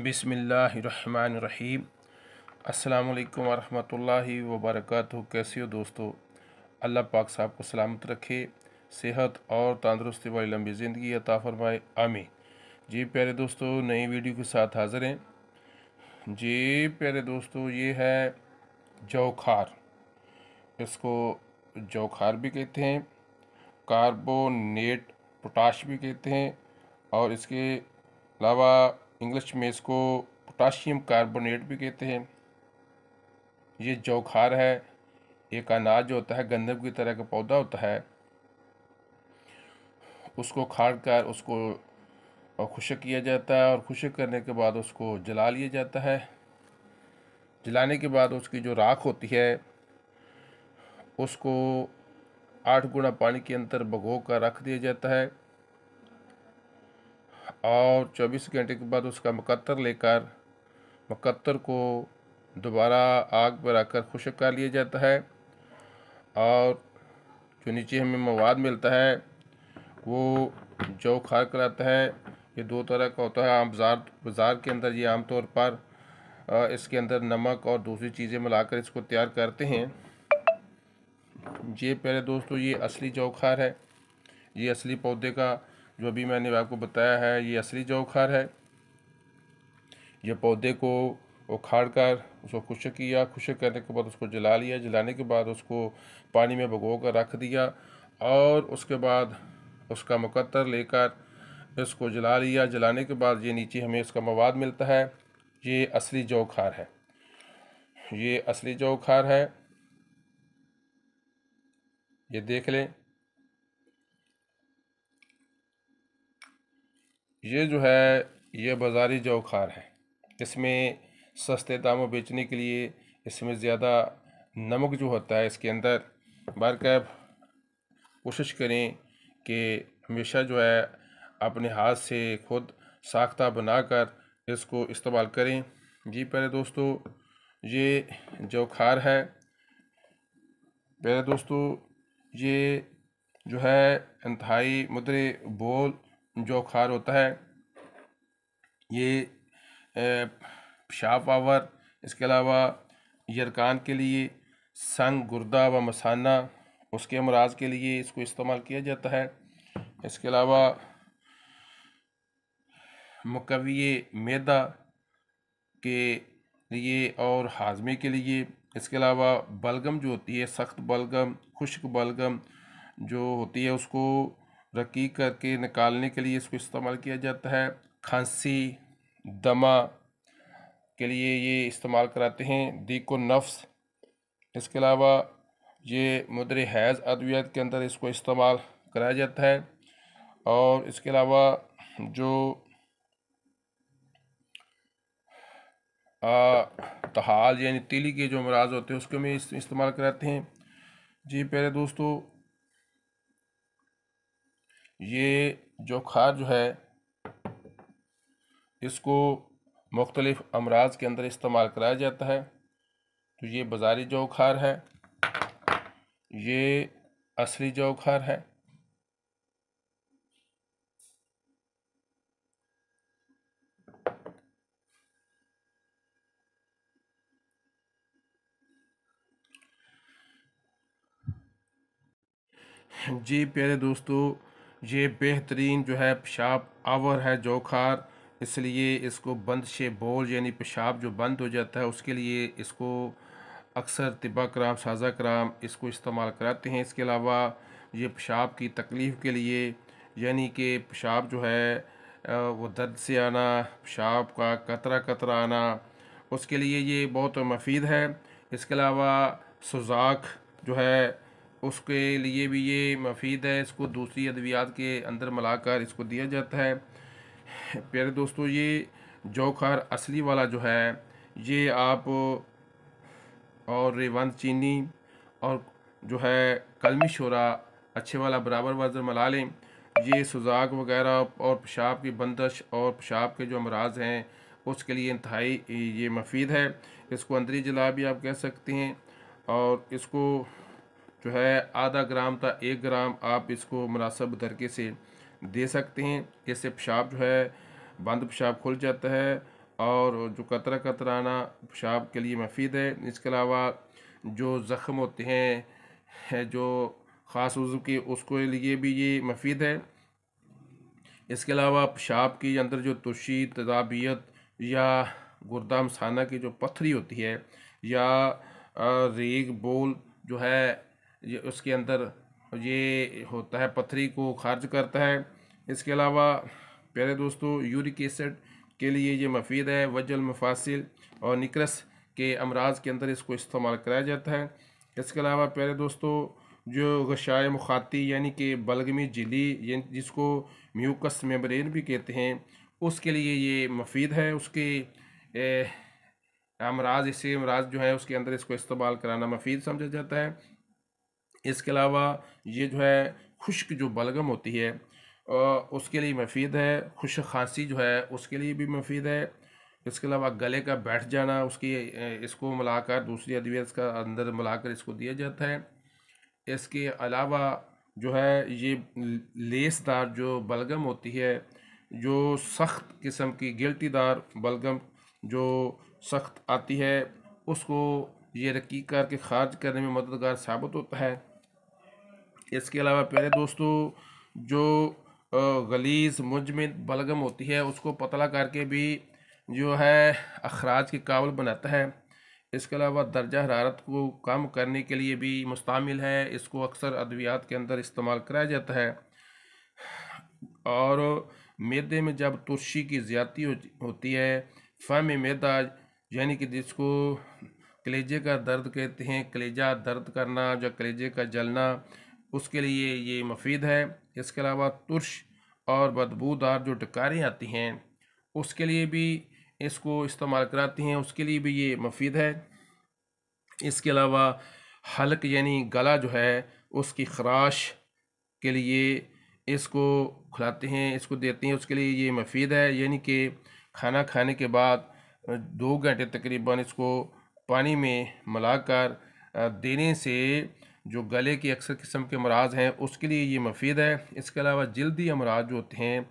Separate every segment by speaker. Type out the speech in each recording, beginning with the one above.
Speaker 1: बिसमीम अल्लाम वरहि वबरक कैसे हो दोस्तों अल्लाह पाक साहब को सलामत रखे सेहत और तंदरुस्ती वाली लंबी ज़िंदगी अता फरमाए आमीन जी प्यारे दोस्तों नई वीडियो के साथ हाज़िर हैं जी प्यारे दोस्तों ये है जौखार इसको जौखार भी कहते हैं कार्बोनेट पोटाश भी कहते हैं और इसके अलावा इंग्लिश में इसको पोटाशियम कार्बोनेट भी कहते हैं ये जौखार है एक अनाज होता है गंदम की तरह का पौधा होता है उसको खाड़ कर उसको खुशक किया जाता है और खुशक करने के बाद उसको जला लिया जाता है जलाने के बाद उसकी जो राख होती है उसको आठ गुना पानी के अंदर भगो कर रख दिया जाता है और 24 घंटे के बाद उसका मकत्तर लेकर मकत्तर को दोबारा आग पर आकर खुशक कर लिया जाता है और जो नीचे हमें मवाद मिलता है वो जौ खार कराता है ये दो तरह का होता है आम बाजार बाज़ार के अंदर ये आमतौर पर इसके अंदर नमक और दूसरी चीज़ें मिलाकर इसको तैयार करते हैं ये पहले दोस्तों ये असली जौखार है ये असली पौधे का जो अभी मैंने आपको बताया है ये असली जौखार है ये पौधे को उखाड़ कर उसको खुशक किया खुशक करने के बाद उसको जला लिया जलाने के बाद उसको पानी में भगो कर रख दिया और उसके बाद उसका मुकद्र लेकर इसको जला लिया जलाने के बाद ये नीचे हमें इसका मवाद मिलता है ये असली जौ खार है ये असली जौ खार है ये देख लें ये जो है ये बाज़ारी जौखार है इसमें सस्ते दामों बेचने के लिए इसमें ज़्यादा नमक जो होता है इसके अंदर बार कैब कोशिश करें कि हमेशा जो है अपने हाथ से खुद साख्ता बनाकर इसको इस्तेमाल करें जी पहले दोस्तों ये जौखार है प्यारे दोस्तों ये जो है इंतहाई मुद्रे बोल जो खार होता है ये पेशाब पावर इसके अलावा यरकान के लिए संग गुर्दा व मसाना उसके अमराज के लिए इसको इस्तेमाल किया जाता है इसके अलावा मकवी मैदा के लिए और हाजमे के लिए इसके अलावा बलगम जो होती है सख्त बलगम खुश्क बलगम जो होती है उसको रकी करके निकालने के लिए इसको इस्तेमाल किया जाता है खांसी दमा के लिए ये इस्तेमाल कराते हैं दीको नफ्स इसके अलावा ये मदर हैज़ अद्वियात के अंदर इसको इस्तेमाल कराया जाता है और इसके अलावा जो तहाल यानी तिली के जो अमराज होते हैं उसके में इस्तेमाल कराते हैं जी पहले दोस्तों ये जो खार जो है इसको मुख्तलिफ़ अमराज के अंदर इस्तेमाल कराया जाता है तो ये बाज़ारी जौ खार है ये असली जौ खार है जी प्यारे दोस्तों ये बेहतरीन जो है पेशाब आवर है जोखार इसलिए इसको बंद शे बोल यानी पेशाब जो बंद हो जाता है उसके लिए इसको अक्सर तिब्बा कराम साजा कराम इसको इस्तेमाल कराते हैं इसके अलावा ये पेशाब की तकलीफ़ के लिए यानी कि पेशाब जो है वो दर्द से आना पेशाब का कतरा कतरा आना उसके लिए ये बहुत मफीद है इसके अलावा सुजाक जो है उसके लिए भी ये मफीद है इसको दूसरी अद्वियात के अंदर मिलाकर इसको दिया जाता है प्यारे दोस्तों ये जौखर असली वाला जो है ये आप और रेवंत चीनी और जो है कलमी शोरा अच्छे वाला बराबर वजन मिला लें ये सुजाक वगैरह और पेशाब की बंदश और पेशाब के जो अमराज हैं उसके लिए इंतहाई ये मफीद है इसको अंदरी जला भी आप कह सकते हैं और इसको जो है आधा ग्राम था एक ग्राम आप इसको मुनासब तरीके से दे सकते हैं इससे पेशाब जो है बंद पेशाब खुल जाता है और जो कतरा कतरा आना पेशाब के लिए मफीद है इसके अलावा जो ज़ख़म होते हैं जो ख़ास उज़व के उसको लिए भी ये मफीद है इसके अलावा पेशाब के अंदर जो तुशी तदाबियत या गुर्दा मसाना की जो पथरी होती है या रेग बोल जो है ये उसके अंदर ये होता है पथरी को खारज करता है इसके अलावा प्यारे दोस्तों यूरिक एसिड के लिए ये मफीद है वजल मफासिल और निक्रस के अमराज के अंदर इसको इस्तेमाल कराया जाता है इसके अलावा प्यारे दोस्तों जो गशाए मुखाती यानी कि बलगमी जिली जिसको म्यूकस मेम्ब्रेन भी कहते हैं उसके लिए ये मफीद है उसके अमराज इसे अमराज जो है उसके अंदर इसको इस्तेमाल कराना मफीद समझा जाता है इसके अलावा ये जो है खुश्क जो बलगम होती है उसके लिए मफीद है खुश खांसी जो है उसके लिए भी मफीद है इसके अलावा गले का बैठ जाना उसकी इसको मिलाकर दूसरी अद्वियत का अंदर मिलाकर इसको दिया जाता है इसके अलावा जो है ये लेसदार जो बलगम होती है जो सख्त किस्म की गिल्टीदार बलगम जो सख्त आती है उसको ये रकी करके खारिज करने में मददगार साबित होता है इसके अलावा प्यारे दोस्तों जो गलीस मुझ में बलगम होती है उसको पतला करके भी जो है अखराज के काबल बनाता है इसके अलावा दर्जा हरारत को कम करने के लिए भी मुस्तमिल है इसको अक्सर अद्वियात के अंदर इस्तेमाल कराया जाता है और मैदे में जब तुर्शी की ज़्यादती हो, होती है फम मैदा यानी कि जिसको कलेजे का दर्द कहते हैं कलेजा दर्द करना या कलेजे का जलना उसके लिए ये मफीद है इसके अलावा तुर्श और बदबूदार जो टकारी आती हैं उसके लिए भी इसको इस्तेमाल कराती हैं उसके लिए भी ये मफीद है इसके अलावा हल्क यानी गला जो है उसकी खराश के लिए इसको खिलाते हैं इसको देते हैं उसके लिए ये मफीद है यानी कि खाना खाने के बाद दो घंटे तकरीबन इसको पानी में मिलाकर देने से जो गले की अक्सर किस्म के अमराज हैं उसके लिए ये मफीद है इसके अलावा जल्दी अमराज जो होते हैं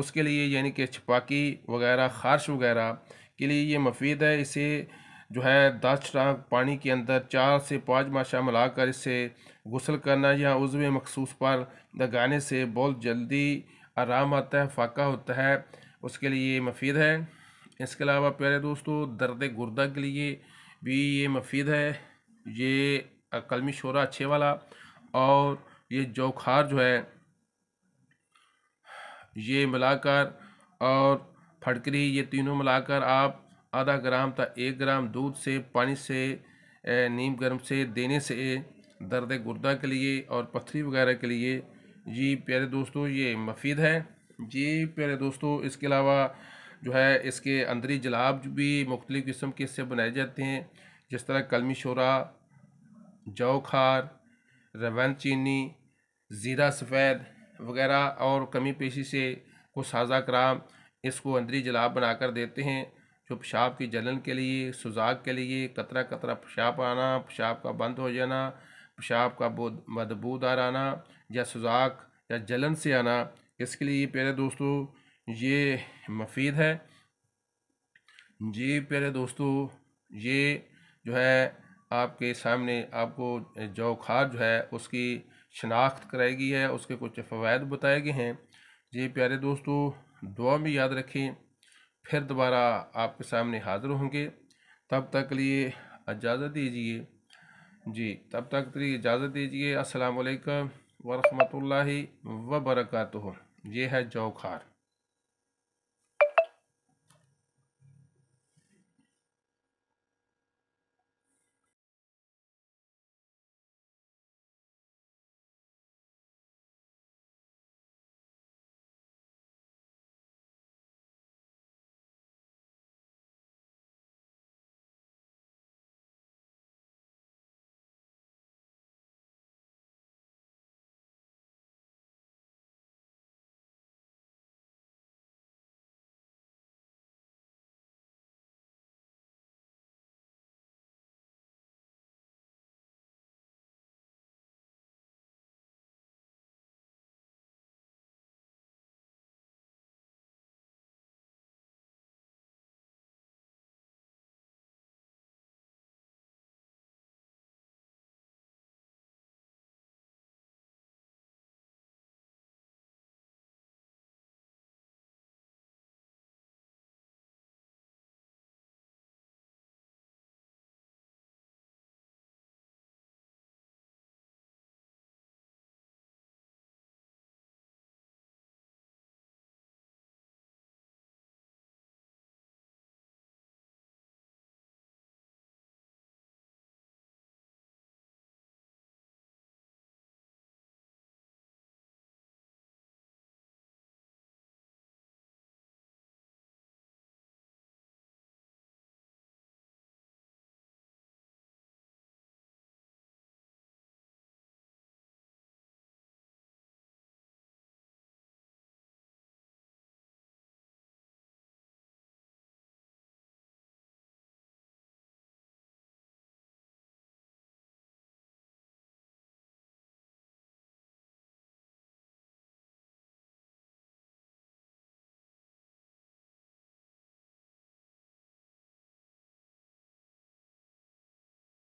Speaker 1: उसके लिए यानी कि छपाकी वगैरह खारश वगैरह के लिए ये मफीद है इसे जो है दस टाँग पानी के अंदर चार से पाँच माशा मिला कर इसे गसल करना या उजव मखसूस पर लगाने से बहुत जल्दी आराम आता है फाका होता है उसके लिए ये मफीद है इसके अलावा प्यारे दोस्तों दर्द गुर्दा के लिए भी ये मफीद है ये कलमी शोरा अच्छे वाला और ये जौखार जो है ये मिलाकर और फटकरी ये तीनों मिलाकर आप आधा ग्राम तक एक ग्राम दूध से पानी से नीम गर्म से देने से दर्द गुर्दा के लिए और पथरी वगैरह के लिए जी प्यारे दोस्तों ये मफीद है जी प्यारे दोस्तों इसके अलावा जो है इसके अंदरी जलाब भी मुख्तलिफ़ किस्म के इससे बनाए जाते हैं जिस तरह कलमी शोरा जौ खार रवन चीनी ज़ीरा सफ़ेद वगैरह और कमी पेशी से को साजा कराम इसको अंदरी जलाब बनाकर देते हैं जो पेशाब की जलन के लिए सुजाक के लिए कतरा कतरा पेशाब आना पेशाब का बंद हो जाना पेशाब का बदबूदार आना या सुजाक या जलन से आना इसके लिए प्यारे दोस्तों ये मफीद है जी प्यारे दोस्तों ये जो है आपके सामने आपको जौखार जो है उसकी शनाख्त कराई गई है उसके कुछ फ़वाद बताए गए हैं जी प्यारे दोस्तों दुआ में याद रखें फिर दोबारा आपके सामने हाज़िर होंगे तब तक लिए इजाज़त दीजिए जी तब तक लिए इजाज़त दीजिए असलकम वालेकुम वरहमतुल्लाहि व ये है जौखार